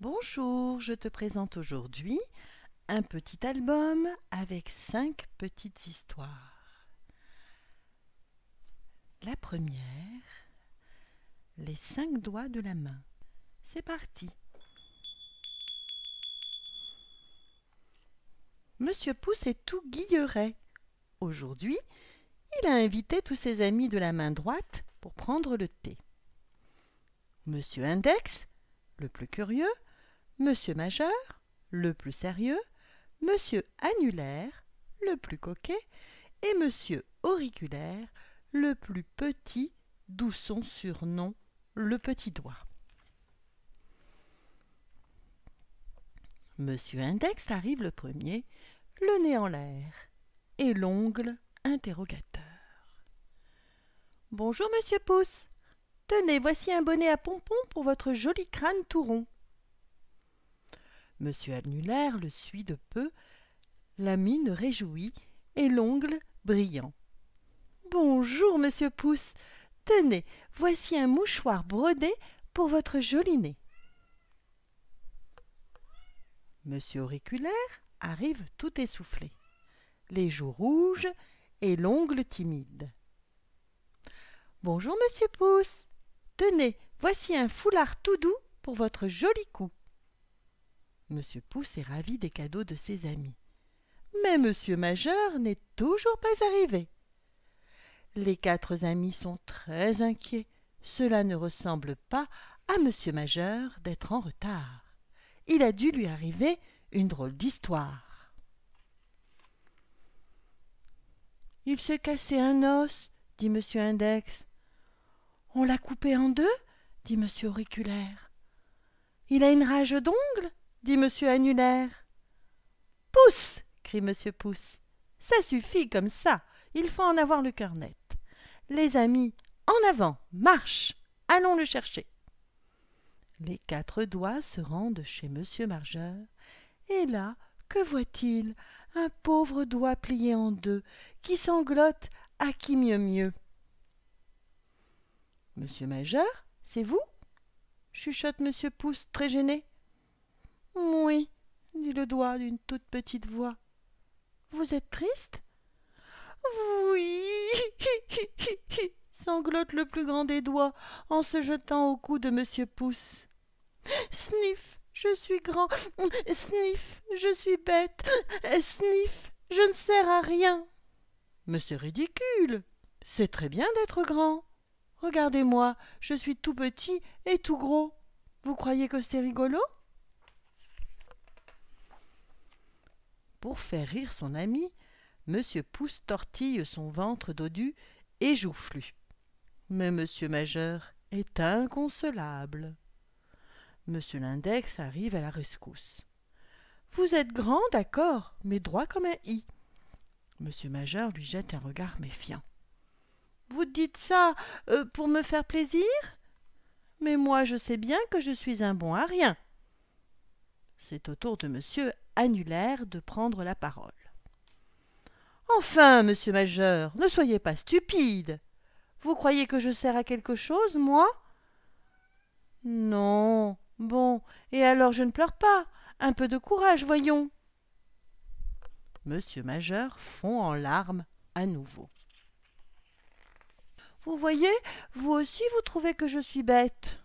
Bonjour, je te présente aujourd'hui un petit album avec cinq petites histoires. La première, les cinq doigts de la main. C'est parti. Monsieur Pouce est tout guilleret. Aujourd'hui, il a invité tous ses amis de la main droite pour prendre le thé. Monsieur Index, le plus curieux, Monsieur Majeur, le plus sérieux, Monsieur Annulaire, le plus coquet, et Monsieur Auriculaire, le plus petit, d'où son surnom, le petit doigt. Monsieur Index arrive le premier, le nez en l'air et l'ongle interrogateur. Bonjour, monsieur Pouce. Tenez, voici un bonnet à pompons pour votre joli crâne tout rond. Monsieur annulaire le suit de peu la mine réjouie et l'ongle brillant bonjour monsieur pouce tenez voici un mouchoir brodé pour votre joli nez monsieur auriculaire arrive tout essoufflé les joues rouges et l'ongle timide bonjour monsieur pouce tenez voici un foulard tout doux pour votre joli cou Monsieur Pouce est ravi des cadeaux de ses amis. Mais Monsieur Majeur n'est toujours pas arrivé. Les quatre amis sont très inquiets. Cela ne ressemble pas à Monsieur Majeur d'être en retard. Il a dû lui arriver une drôle d'histoire. Il s'est cassé un os, dit Monsieur Index. On l'a coupé en deux, dit Monsieur Auriculaire. Il a une rage d'ongles dit M. Annulaire. Pousse crie Monsieur Pousse. Ça suffit comme ça, il faut en avoir le cœur net. Les amis, en avant, marche, allons le chercher. Les quatre doigts se rendent chez Monsieur Margeur, et là, que voit-il Un pauvre doigt plié en deux, qui sanglote à qui mieux mieux. Monsieur Majeur, c'est vous chuchote Monsieur Pousse, très gêné moui dit le doigt d'une toute petite voix. Vous êtes triste Oui sanglote le plus grand des doigts en se jetant au cou de Monsieur Pouce. Sniff, je suis grand. Sniff, je suis bête. Sniff, je ne sers à rien. Mais c'est ridicule. C'est très bien d'être grand. Regardez-moi, je suis tout petit et tout gros. Vous croyez que c'est rigolo Pour faire rire son ami, Monsieur Pousse tortille son ventre dodu et joufflu. Mais Monsieur Majeur est inconsolable. Monsieur l'Index arrive à la rescousse. Vous êtes grand, d'accord, mais droit comme un i. Monsieur Majeur lui jette un regard méfiant. Vous dites ça euh, pour me faire plaisir Mais moi, je sais bien que je suis un bon à rien. C'est au tour de monsieur Annulaire de prendre la parole. Enfin, monsieur Major, ne soyez pas stupide. Vous croyez que je sers à quelque chose, moi Non. Bon, et alors je ne pleure pas. Un peu de courage, voyons. Monsieur Majeur fond en larmes à nouveau. Vous voyez, vous aussi vous trouvez que je suis bête.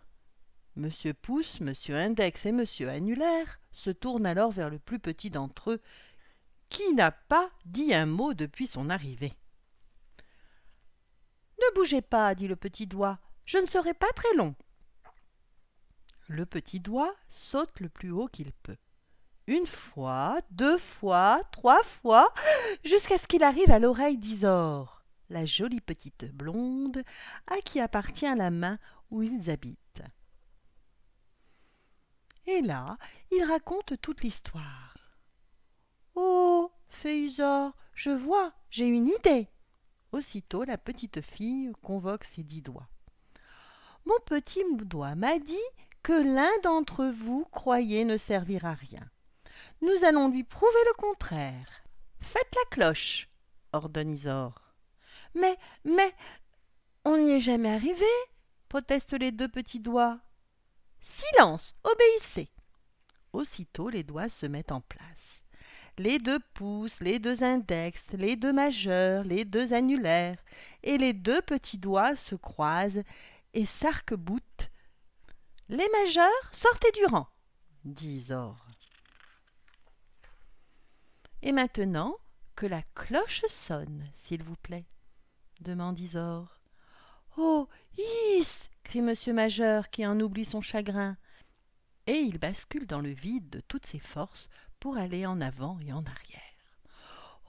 Monsieur Pousse, monsieur Index et monsieur Annulaire se tourne alors vers le plus petit d'entre eux, qui n'a pas dit un mot depuis son arrivée. Ne bougez pas, dit le petit doigt, je ne serai pas très long. Le petit doigt saute le plus haut qu'il peut. Une fois, deux fois, trois fois, jusqu'à ce qu'il arrive à l'oreille d'Isor, la jolie petite blonde à qui appartient la main où ils habitent. Et là, il raconte toute l'histoire. Oh fait je vois, j'ai une idée. Aussitôt, la petite fille convoque ses dix doigts. Mon petit doigt m'a dit que l'un d'entre vous croyait ne servir à rien. Nous allons lui prouver le contraire. Faites la cloche, ordonne Isor. Mais, mais, on n'y est jamais arrivé, protestent les deux petits doigts. Silence, obéissez. Aussitôt les doigts se mettent en place. Les deux pouces, les deux index, les deux majeurs, les deux annulaires, et les deux petits doigts se croisent et sarc Les majeurs, sortez du rang, dit Isor. Et maintenant, que la cloche sonne, s'il vous plaît, demande Isor. Oh, crie Monsieur Majeur qui en oublie son chagrin. Et il bascule dans le vide de toutes ses forces pour aller en avant et en arrière.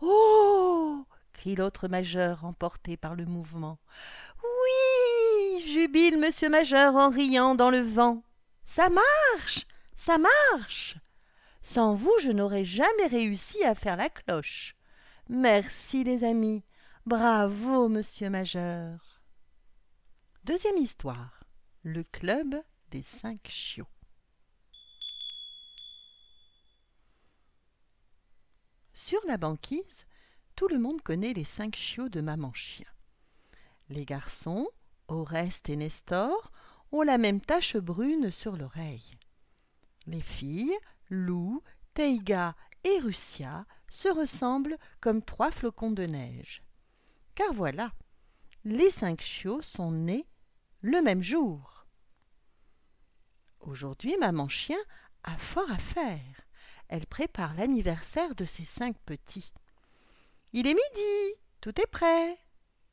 Oh crie l'autre Major emporté par le mouvement. Oui jubile Monsieur Majeur en riant dans le vent. Ça marche Ça marche Sans vous, je n'aurais jamais réussi à faire la cloche. Merci, les amis. Bravo, monsieur Majeur. Deuxième histoire. Le club des cinq chiots. Sur la banquise, tout le monde connaît les cinq chiots de Maman Chien. Les garçons, Oreste et Nestor, ont la même tache brune sur l'oreille. Les filles, Lou, Teiga et Russia se ressemblent comme trois flocons de neige. Car voilà, les cinq chiots sont nés le même jour. Aujourd'hui, maman chien a fort à faire. Elle prépare l'anniversaire de ses cinq petits. Il est midi, tout est prêt.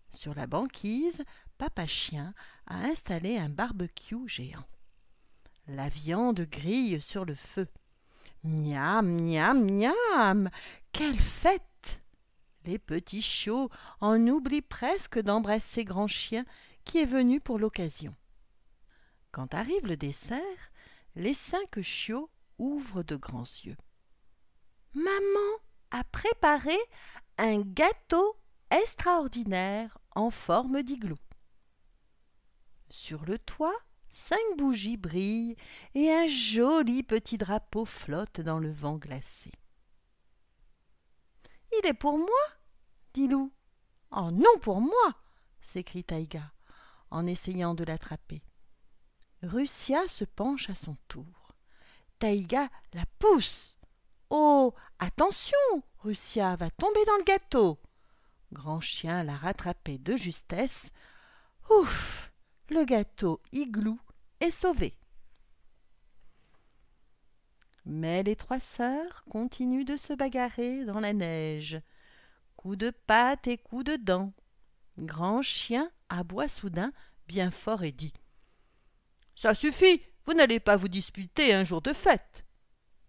Sur la banquise, papa chien a installé un barbecue géant. La viande grille sur le feu. Miam, miam, miam. Quelle fête. Les petits chiots en oublient presque d'embrasser grand chien qui est venu pour l'occasion. Quand arrive le dessert, les cinq chiots ouvrent de grands yeux. Maman a préparé un gâteau extraordinaire en forme d'igloo. Sur le toit, cinq bougies brillent et un joli petit drapeau flotte dans le vent glacé. Il est pour moi, dit Loup. Oh non pour moi, s'écrie Taïga en essayant de l'attraper. Russia se penche à son tour. Taïga la pousse. Oh Attention Russia va tomber dans le gâteau Grand Chien l'a rattrapé de justesse. Ouf Le gâteau igloo est sauvé. Mais les trois sœurs continuent de se bagarrer dans la neige. Coups de pattes et coups de dents. Grand Chien aboie soudain bien fort et dit ça suffit vous n'allez pas vous disputer un jour de fête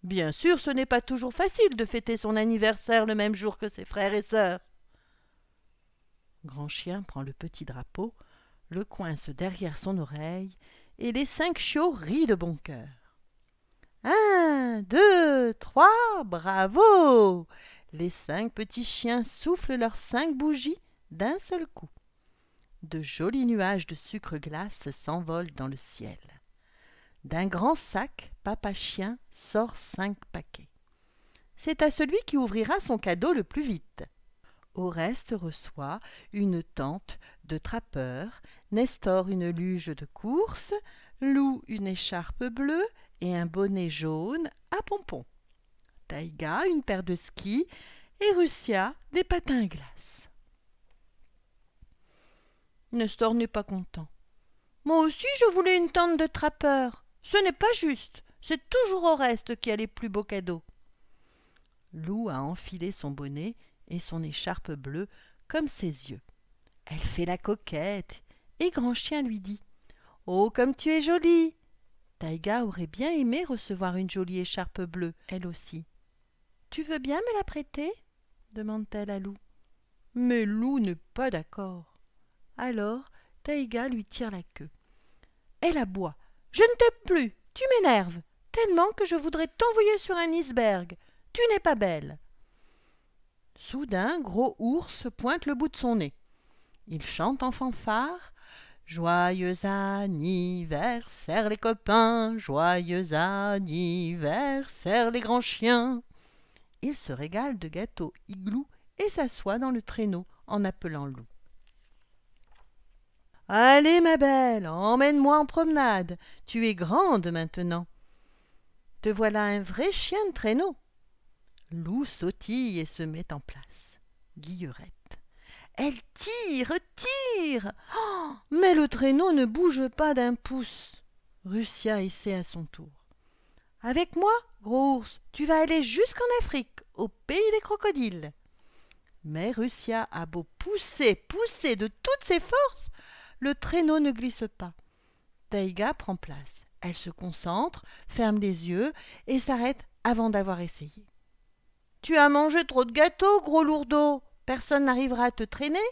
bien sûr ce n'est pas toujours facile de fêter son anniversaire le même jour que ses frères et sœurs grand chien prend le petit drapeau le coince derrière son oreille et les cinq chiots rient de bon cœur un deux trois bravo les cinq petits chiens soufflent leurs cinq bougies d'un seul coup de jolis nuages de sucre glace s'envolent dans le ciel. D'un grand sac, Papa Chien sort cinq paquets. C'est à celui qui ouvrira son cadeau le plus vite. Oreste reçoit une tente de trappeur, Nestor une luge de course, Lou une écharpe bleue et un bonnet jaune à pompons, Taïga une paire de skis et Russia des patins glaces. glace. Nestor n'est pas content. Moi aussi je voulais une tente de trappeur. Ce n'est pas juste. C'est toujours Oreste qui a les plus beaux cadeaux. Lou a enfilé son bonnet et son écharpe bleue comme ses yeux. Elle fait la coquette, et Grand Chien lui dit Oh, comme tu es jolie Taïga aurait bien aimé recevoir une jolie écharpe bleue, elle aussi. Tu veux bien me la prêter demande-t-elle à Lou. Mais Lou n'est pas d'accord. Alors Taïga lui tire la queue. Elle aboie. Je ne t'aime plus, tu m'énerves, tellement que je voudrais t'envoyer sur un iceberg. Tu n'es pas belle. Soudain, Gros Ours pointe le bout de son nez. Il chante en fanfare. Joyeux anniversaire les copains, joyeux anniversaire les grands chiens. Il se régale de gâteaux igloo et s'assoit dans le traîneau en appelant loup. Allez, ma belle, emmène-moi en promenade. Tu es grande maintenant. Te voilà un vrai chien de traîneau. Loup sautille et se met en place. Guillerette. Elle tire, tire oh, Mais le traîneau ne bouge pas d'un pouce. Russia essaie à son tour. Avec moi, gros ours, tu vas aller jusqu'en Afrique, au pays des crocodiles. Mais Russia a beau pousser, pousser de toutes ses forces, le traîneau ne glisse pas. Taïga prend place. Elle se concentre, ferme les yeux et s'arrête avant d'avoir essayé. Tu as mangé trop de gâteaux, gros lourdeau. Personne n'arrivera à te traîner.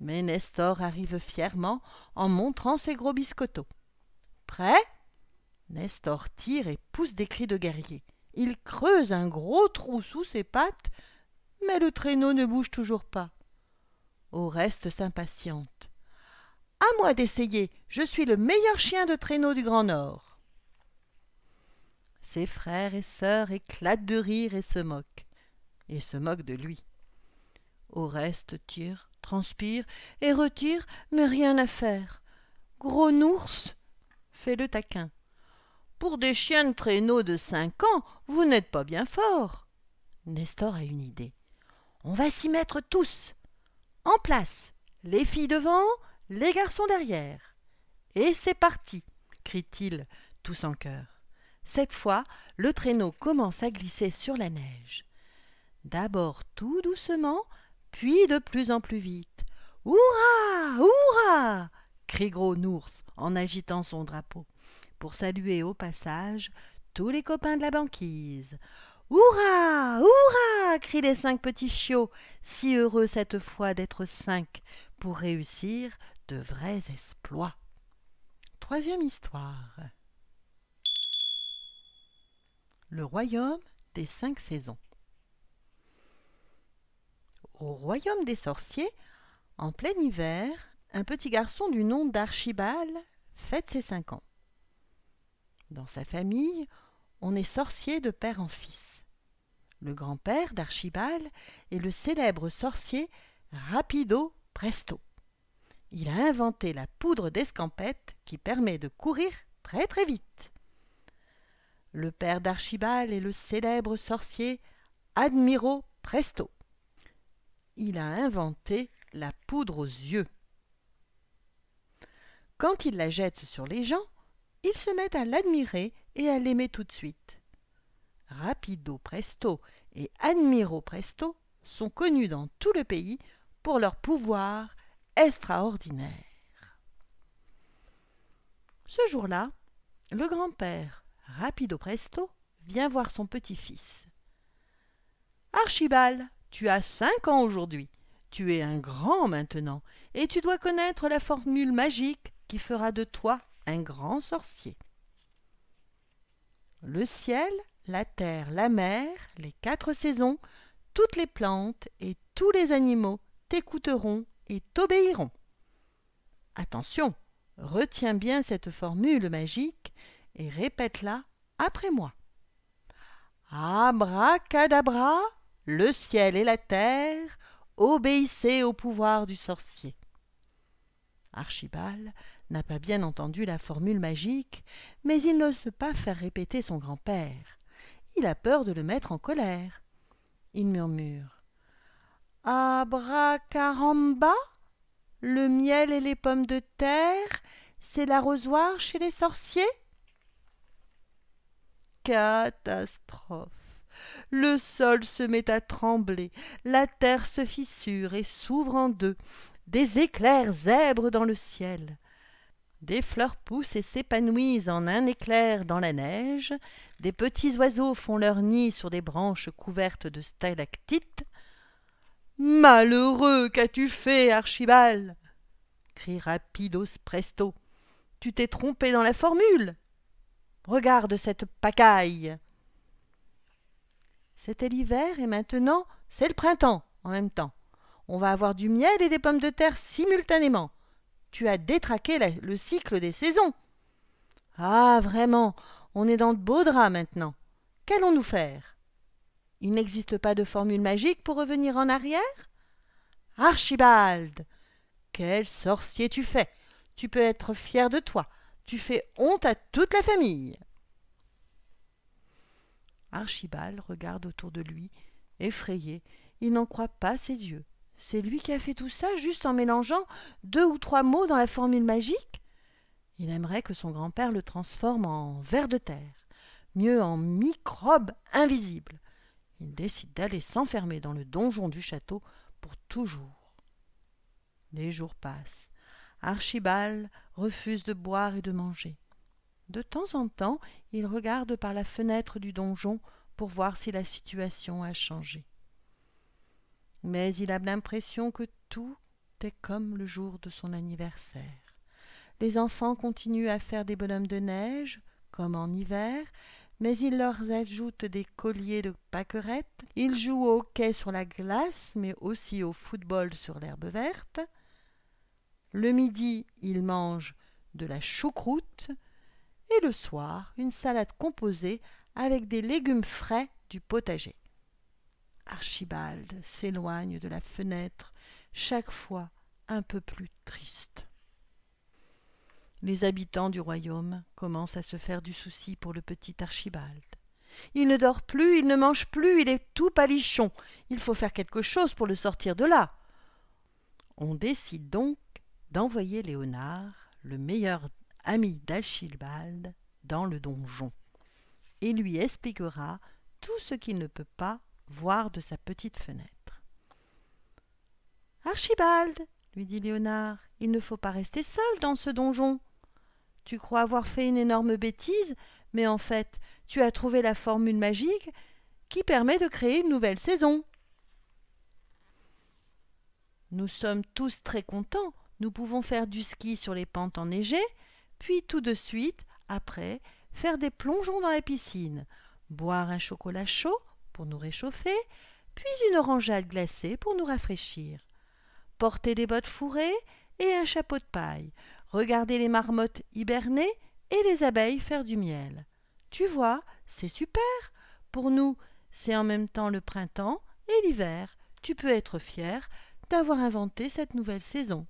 Mais Nestor arrive fièrement en montrant ses gros biscottos. Prêt Nestor tire et pousse des cris de guerrier. Il creuse un gros trou sous ses pattes, mais le traîneau ne bouge toujours pas. Oreste s'impatiente. À moi d'essayer, je suis le meilleur chien de traîneau du Grand Nord. Ses frères et sœurs éclatent de rire et se moquent. Et se moquent de lui. reste, tire, transpire et retire, mais rien à faire. Gros ours fait le taquin. Pour des chiens de traîneau de cinq ans, vous n'êtes pas bien fort. Nestor a une idée. On va s'y mettre tous. En place, les filles devant, les garçons derrière. Et c'est parti, crie-t-il, tous en cœur. Cette fois, le traîneau commence à glisser sur la neige. D'abord tout doucement, puis de plus en plus vite. Hurrah Hurrah crie Gros Nours en agitant son drapeau, pour saluer au passage tous les copains de la banquise. Hurrah Hurrah crient les cinq petits chiots, si heureux cette fois d'être cinq pour réussir de vrais exploits. Troisième histoire. Le royaume des cinq saisons. Au royaume des sorciers, en plein hiver, un petit garçon du nom d'Archibald fête ses cinq ans. Dans sa famille, on est sorcier de père en fils. Le grand-père d'Archibald est le célèbre sorcier Rapido Presto il a inventé la poudre d'escampette qui permet de courir très très vite. Le père d'Archibald est le célèbre sorcier Admiro Presto. Il a inventé la poudre aux yeux. Quand il la jette sur les gens, ils se mettent à l'admirer et à l'aimer tout de suite. Rapido Presto et Admiro Presto sont connus dans tout le pays pour leur pouvoir extraordinaire. Ce jour-là, le grand-père, rapido presto, vient voir son petit-fils. Archibald, tu as cinq ans aujourd'hui. Tu es un grand maintenant, et tu dois connaître la formule magique qui fera de toi un grand sorcier. Le ciel, la terre, la mer, les quatre saisons, toutes les plantes et tous les animaux t'écouteront et t'obéiront. Attention, retiens bien cette formule magique et répète-la après moi. Abracadabra, le ciel et la terre, obéissez au pouvoir du sorcier. Archibald n'a pas bien entendu la formule magique, mais il n'ose pas faire répéter son grand-père. Il a peur de le mettre en colère. Il murmure Abracaramba Le miel et les pommes de terre, c'est l'arrosoir chez les sorciers Catastrophe le sol se met à trembler, la terre se fissure et s'ouvre en deux, des éclairs zèbrent dans le ciel. Des fleurs poussent et s'épanouissent en un éclair dans la neige, des petits oiseaux font leur nid sur des branches couvertes de stalactites, Malheureux, qu'as-tu fait, Archibald crie rapidos presto. Tu t'es trompé dans la formule. Regarde cette pacaille. C'était l'hiver et maintenant c'est le printemps en même temps. On va avoir du miel et des pommes de terre simultanément. Tu as détraqué le cycle des saisons. Ah, vraiment, on est dans de beaux draps maintenant. Qu'allons-nous faire il n'existe pas de formule magique pour revenir en arrière Archibald Quel sorcier tu fais Tu peux être fier de toi. Tu fais honte à toute la famille. Archibald regarde autour de lui, effrayé. Il n'en croit pas ses yeux. C'est lui qui a fait tout ça juste en mélangeant deux ou trois mots dans la formule magique Il aimerait que son grand-père le transforme en ver de terre, mieux en microbe invisible. Il décide d'aller s'enfermer dans le donjon du château pour toujours. Les jours passent. Archibald refuse de boire et de manger. De temps en temps, il regarde par la fenêtre du donjon pour voir si la situation a changé. Mais il a l'impression que tout est comme le jour de son anniversaire. Les enfants continuent à faire des bonhommes de neige, comme en hiver, mais il leur ajoute des colliers de pâquerettes, ils jouent au hockey sur la glace, mais aussi au football sur l'herbe verte. Le midi, ils mangent de la choucroute, et le soir, une salade composée avec des légumes frais du potager. Archibald s'éloigne de la fenêtre, chaque fois un peu plus triste les habitants du royaume commencent à se faire du souci pour le petit Archibald. Il ne dort plus, il ne mange plus, il est tout palichon. Il faut faire quelque chose pour le sortir de là. On décide donc d'envoyer Léonard, le meilleur ami d'Archibald, dans le donjon et lui expliquera tout ce qu'il ne peut pas voir de sa petite fenêtre. Archibald, lui dit Léonard, il ne faut pas rester seul dans ce donjon. Tu crois avoir fait une énorme bêtise, mais en fait, tu as trouvé la formule magique qui permet de créer une nouvelle saison. Nous sommes tous très contents. Nous pouvons faire du ski sur les pentes enneigées, puis tout de suite, après, faire des plongeons dans la piscine, boire un chocolat chaud pour nous réchauffer, puis une orangeade glacée pour nous rafraîchir. Porter des bottes fourrées et un chapeau de paille, Regardez les marmottes hiberner et les abeilles faire du miel. Tu vois, c'est super. Pour nous, c'est en même temps le printemps et l'hiver. Tu peux être fier d'avoir inventé cette nouvelle saison.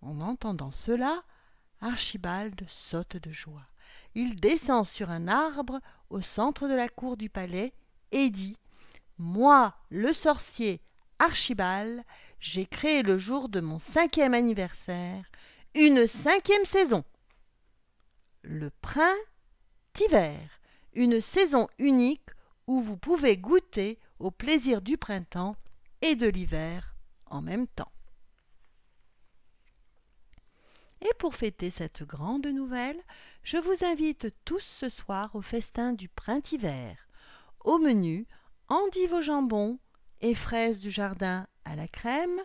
En entendant cela, Archibald saute de joie. Il descend sur un arbre au centre de la cour du palais et dit Moi, le sorcier Archibald, j'ai créé le jour de mon cinquième anniversaire une cinquième saison. Le print-hiver, une saison unique où vous pouvez goûter au plaisir du printemps et de l'hiver en même temps. Et pour fêter cette grande nouvelle, je vous invite tous ce soir au festin du print-hiver. Au menu, endives au jambon et fraises du jardin à la crème,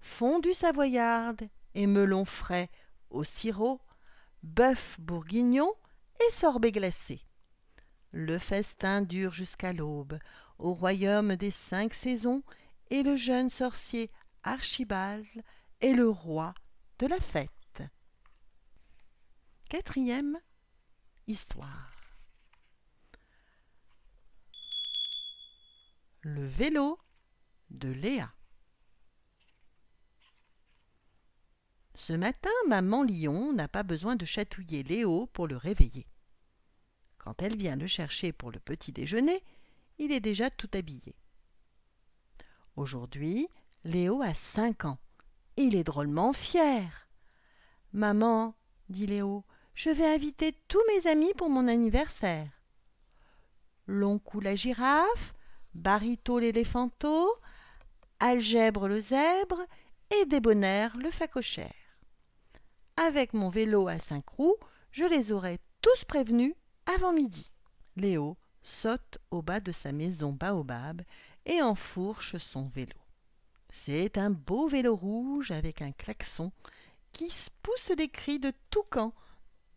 fondue savoyarde et melon frais au sirop, bœuf bourguignon et sorbet glacé. Le festin dure jusqu'à l'aube, au royaume des cinq saisons, et le jeune sorcier Archibald est le roi de la fête. Quatrième histoire. Le vélo de Léa. Ce matin, maman Lion n'a pas besoin de chatouiller Léo pour le réveiller. Quand elle vient le chercher pour le petit déjeuner, il est déjà tout habillé. Aujourd'hui, Léo a cinq ans. Il est drôlement fier. Maman, dit Léo, je vais inviter tous mes amis pour mon anniversaire. cou la girafe, Barito l'éléphanto, Algèbre le zèbre et Débonnaire le facochère avec mon vélo à cinq roues, je les aurais tous prévenus avant midi. Léo saute au bas de sa maison baobab et enfourche son vélo. C'est un beau vélo rouge avec un klaxon qui pousse des cris de tout camp,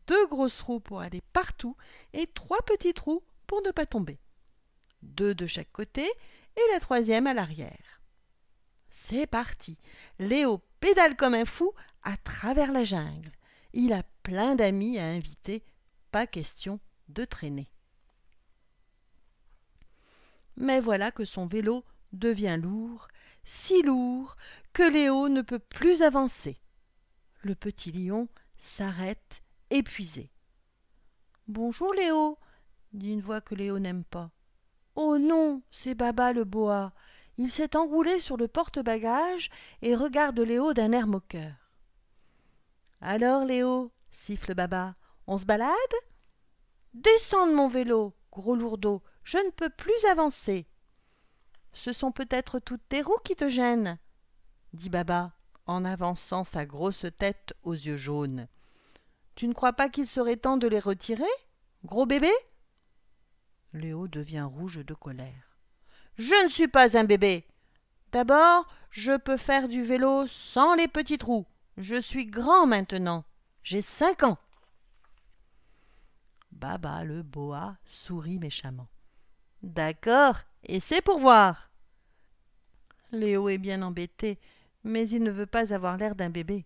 deux grosses roues pour aller partout et trois petites roues pour ne pas tomber. Deux de chaque côté et la troisième à l'arrière. C'est parti. Léo pédale comme un fou à travers la jungle. Il a plein d'amis à inviter, pas question de traîner. Mais voilà que son vélo devient lourd, si lourd que Léo ne peut plus avancer. Le petit lion s'arrête, épuisé. Bonjour Léo, dit une voix que Léo n'aime pas. Oh non, c'est Baba le boa. Il s'est enroulé sur le porte-bagages et regarde Léo d'un air moqueur. Alors, Léo, siffle Baba, on se balade Descends de mon vélo, gros lourdeau, je ne peux plus avancer. Ce sont peut-être toutes tes roues qui te gênent, dit Baba en avançant sa grosse tête aux yeux jaunes. Tu ne crois pas qu'il serait temps de les retirer, gros bébé Léo devient rouge de colère. Je ne suis pas un bébé. D'abord, je peux faire du vélo sans les petites roues. » Je suis grand maintenant. J'ai cinq ans. Baba le boa sourit méchamment. D'accord, essaie pour voir. Léo est bien embêté, mais il ne veut pas avoir l'air d'un bébé.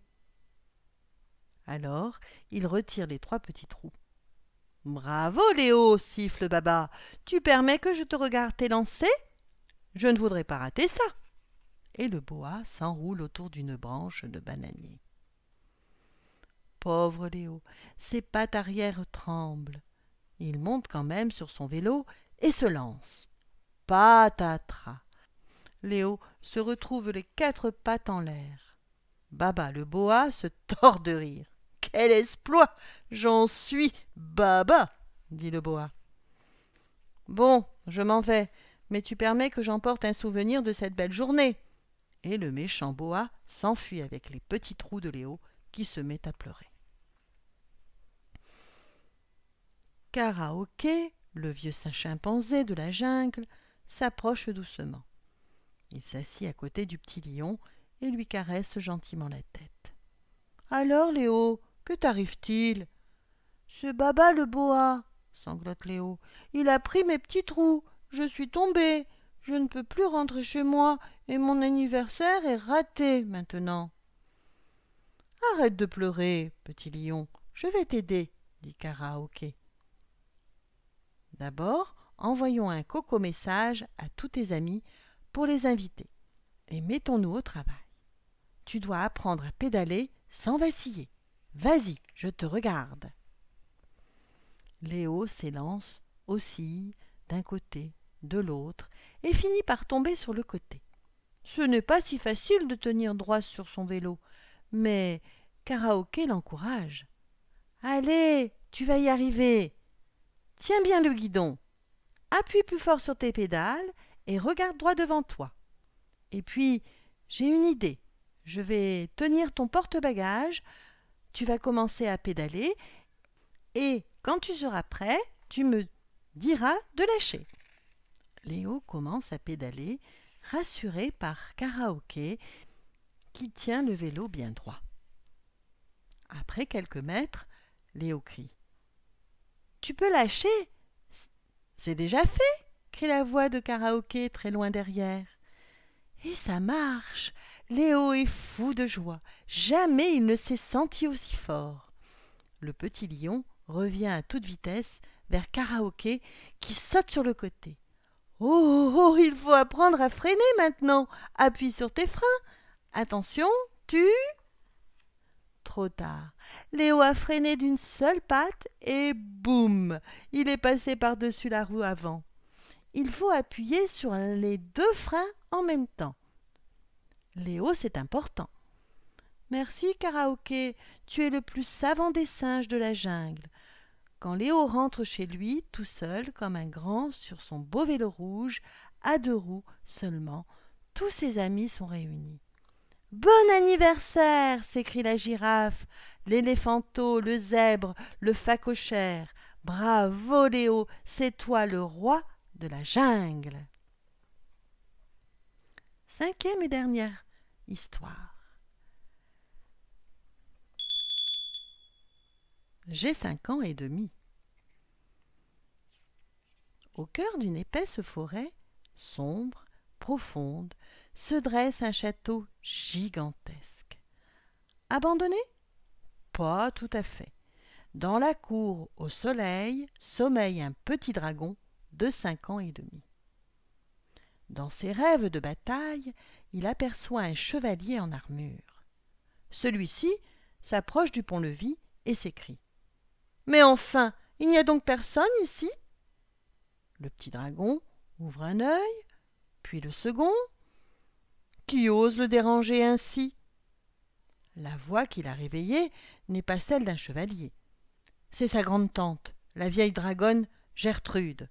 Alors, il retire les trois petits trous. Bravo, Léo, siffle Baba. Tu permets que je te regarde t'élancer Je ne voudrais pas rater ça et le boa s'enroule autour d'une branche de bananier. Pauvre Léo, ses pattes arrière tremblent. Il monte quand même sur son vélo et se lance. Patatras. Léo se retrouve les quatre pattes en l'air. Baba le boa se tord de rire. Quel exploit J'en suis Baba dit le boa. Bon, je m'en vais, mais tu permets que j'emporte un souvenir de cette belle journée et le méchant boa s'enfuit avec les petits trous de Léo qui se met à pleurer. Karaoke, le vieux chimpanzé de la jungle, s'approche doucement. Il s'assit à côté du petit lion et lui caresse gentiment la tête. Alors, Léo, que t'arrive-t-il Ce Baba le boa, sanglote Léo. Il a pris mes petits trous. Je suis tombé. Je ne peux plus rentrer chez moi et mon anniversaire est raté maintenant. Arrête de pleurer, petit lion, je vais t'aider, dit Karaoke. D'abord, envoyons un coco message à tous tes amis pour les inviter et mettons-nous au travail. Tu dois apprendre à pédaler sans vaciller. Vas-y, je te regarde. Léo s'élance, aussi d'un côté de l'autre, et finit par tomber sur le côté. Ce n'est pas si facile de tenir droit sur son vélo, mais Karaoke l'encourage. Allez, tu vas y arriver. Tiens bien le guidon. Appuie plus fort sur tes pédales et regarde droit devant toi. Et puis, j'ai une idée. Je vais tenir ton porte bagage Tu vas commencer à pédaler et quand tu seras prêt, tu me diras de lâcher. Léo commence à pédaler, rassuré par Karaoke qui tient le vélo bien droit. Après quelques mètres, Léo crie. Tu peux lâcher C'est déjà fait crie la voix de Karaoke très loin derrière. Et ça marche Léo est fou de joie. Jamais il ne s'est senti aussi fort. Le petit lion revient à toute vitesse vers Karaoke qui saute sur le côté. Oh, oh, oh, il faut apprendre à freiner maintenant. Appuie sur tes freins. Attention, tu... Trop tard. Léo a freiné d'une seule patte et boum, il est passé par-dessus la roue avant. Il faut appuyer sur les deux freins en même temps. Léo, c'est important. Merci, Karaoké, tu es le plus savant des singes de la jungle quand Léo rentre chez lui tout seul comme un grand sur son beau vélo rouge, à deux roues seulement, tous ses amis sont réunis. Bon anniversaire s'écrie la girafe, l'éléphanto, le zèbre, le facochère. Bravo Léo, c'est toi le roi de la jungle. Cinquième et dernière histoire. J'ai cinq ans et demi. Au cœur d'une épaisse forêt, sombre, profonde, se dresse un château gigantesque. Abandonné Pas tout à fait. Dans la cour, au soleil, sommeille un petit dragon de cinq ans et demi. Dans ses rêves de bataille, il aperçoit un chevalier en armure. Celui-ci s'approche du pont-levis et s'écrie. Mais enfin, il n'y a donc personne ici le petit dragon ouvre un œil, puis le second. Qui ose le déranger ainsi La voix qui l'a réveillé n'est pas celle d'un chevalier. C'est sa grande-tante, la vieille dragonne Gertrude.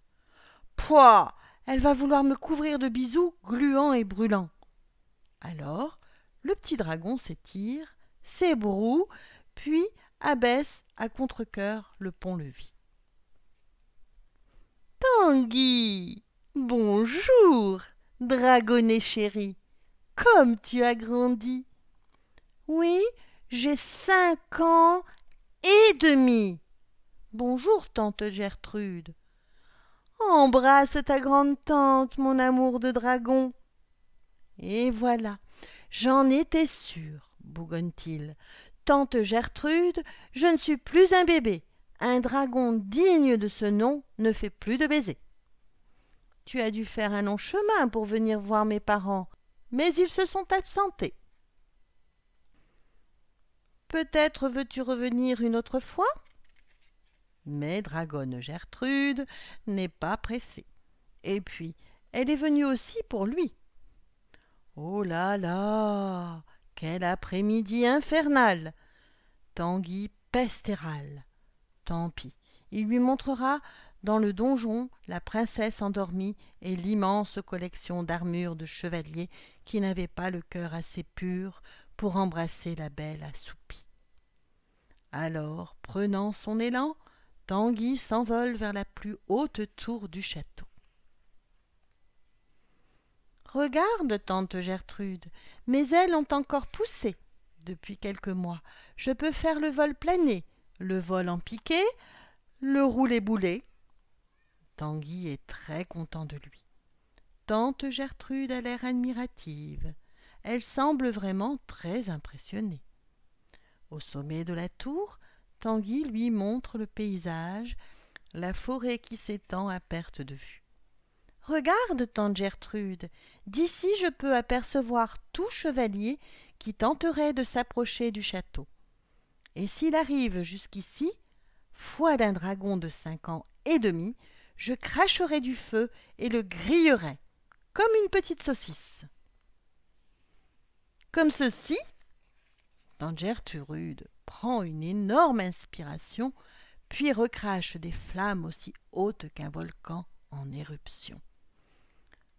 Pouah Elle va vouloir me couvrir de bisous gluants et brûlants. Alors, le petit dragon s'étire, s'ébroue, puis abaisse à contre-cœur le pont-levis. Tanguy Bonjour, dragonnet chéri, comme tu as grandi. Oui, j'ai cinq ans et demi. Bonjour, tante Gertrude. Embrasse ta grande tante, mon amour de dragon. Et voilà, j'en étais sûre, bougonne-t-il. Tante Gertrude, je ne suis plus un bébé. Un dragon digne de ce nom ne fait plus de baisers. Tu as dû faire un long chemin pour venir voir mes parents, mais ils se sont absentés. Peut-être veux-tu revenir une autre fois Mais Dragonne Gertrude n'est pas pressée. Et puis, elle est venue aussi pour lui. Oh là là Quel après-midi infernal Tanguy pestéral Tant pis. Il lui montrera dans le donjon la princesse endormie et l'immense collection d'armures de chevaliers qui n'avaient pas le cœur assez pur pour embrasser la belle assoupie. Alors, prenant son élan, Tanguy s'envole vers la plus haute tour du château. Regarde, tante Gertrude, mes ailes ont encore poussé depuis quelques mois. Je peux faire le vol plané, le vol en piqué, le roulé boulé. Tanguy est très content de lui. Tante Gertrude a l'air admirative. Elle semble vraiment très impressionnée. Au sommet de la tour, Tanguy lui montre le paysage, la forêt qui s'étend à perte de vue. Regarde, tante Gertrude, d'ici je peux apercevoir tout chevalier qui tenterait de s'approcher du château. Et s'il arrive jusqu'ici, foi d'un dragon de cinq ans et demi, je cracherai du feu et le grillerai, comme une petite saucisse. Comme ceci, rude prend une énorme inspiration, puis recrache des flammes aussi hautes qu'un volcan en éruption.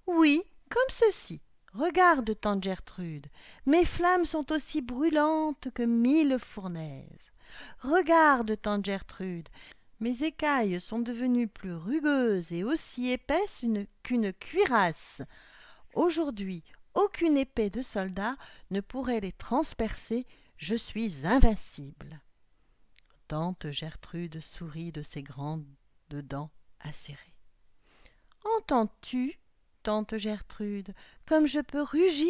Oui, comme ceci, Regarde, tante Gertrude, mes flammes sont aussi brûlantes que mille fournaises. Regarde, tante Gertrude, mes écailles sont devenues plus rugueuses et aussi épaisses qu'une cuirasse. Aujourd'hui, aucune épée de soldat ne pourrait les transpercer, je suis invincible. Tante Gertrude sourit de ses grandes dents acérées. Entends-tu tante Gertrude, comme je peux rugir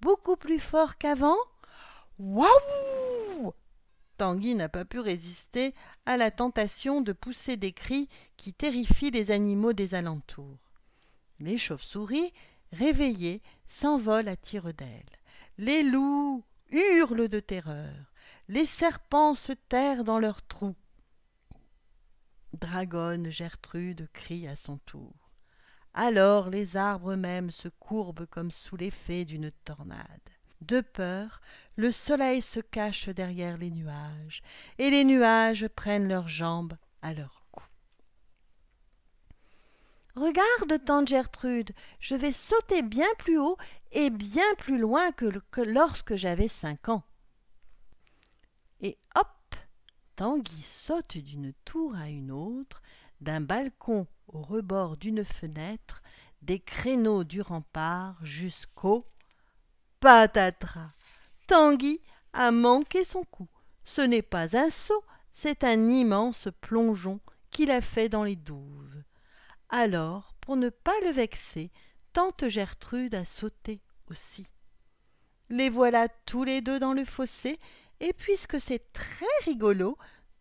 beaucoup plus fort qu'avant Waouh Tanguy n'a pas pu résister à la tentation de pousser des cris qui terrifient les animaux des alentours. Les chauves-souris, réveillées, s'envolent à tire d'aile. Les loups hurlent de terreur. Les serpents se terrent dans leurs trous. Dragonne Gertrude crie à son tour. Alors les arbres mêmes se courbent comme sous l'effet d'une tornade. De peur, le soleil se cache derrière les nuages, et les nuages prennent leurs jambes à leur cou. Regarde, tante Gertrude, je vais sauter bien plus haut et bien plus loin que, lorsque j'avais cinq ans. Et hop, Tanguy saute d'une tour à une autre, d'un balcon au rebord d'une fenêtre des créneaux du rempart jusqu'au patatras. Tanguy a manqué son coup. Ce n'est pas un saut, c'est un immense plongeon qu'il a fait dans les douves. Alors, pour ne pas le vexer, tante Gertrude a sauté aussi. Les voilà tous les deux dans le fossé, et puisque c'est très rigolo,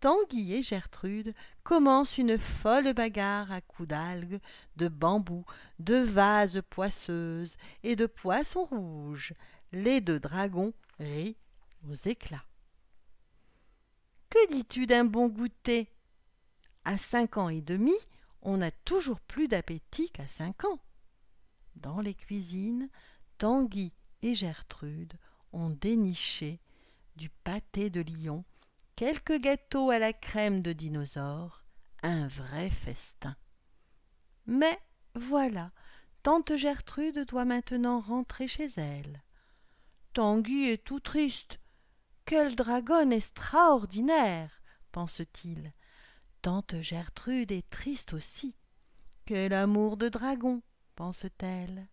Tanguy et Gertrude commencent une folle bagarre à coups d'algues, de bambous, de vases poisseuses et de poissons rouges. Les deux dragons rient aux éclats. Que dis-tu d'un bon goûter À cinq ans et demi, on a toujours plus d'appétit qu'à cinq ans. Dans les cuisines, Tanguy et Gertrude ont déniché du pâté de lion quelques gâteaux à la crème de dinosaures, un vrai festin. Mais voilà, tante Gertrude doit maintenant rentrer chez elle. Tanguy est tout triste. Quel dragonne extraordinaire pense-t-il. Tante Gertrude est triste aussi. Quel amour de dragon pense-t-elle.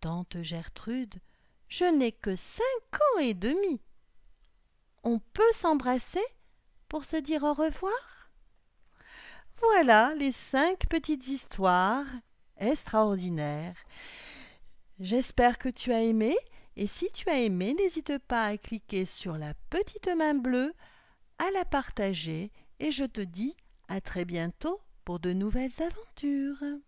Tante Gertrude, je n'ai que cinq ans et demi on peut s'embrasser pour se dire au revoir Voilà les cinq petites histoires extraordinaires. J'espère que tu as aimé et si tu as aimé, n'hésite pas à cliquer sur la petite main bleue, à la partager et je te dis à très bientôt pour de nouvelles aventures.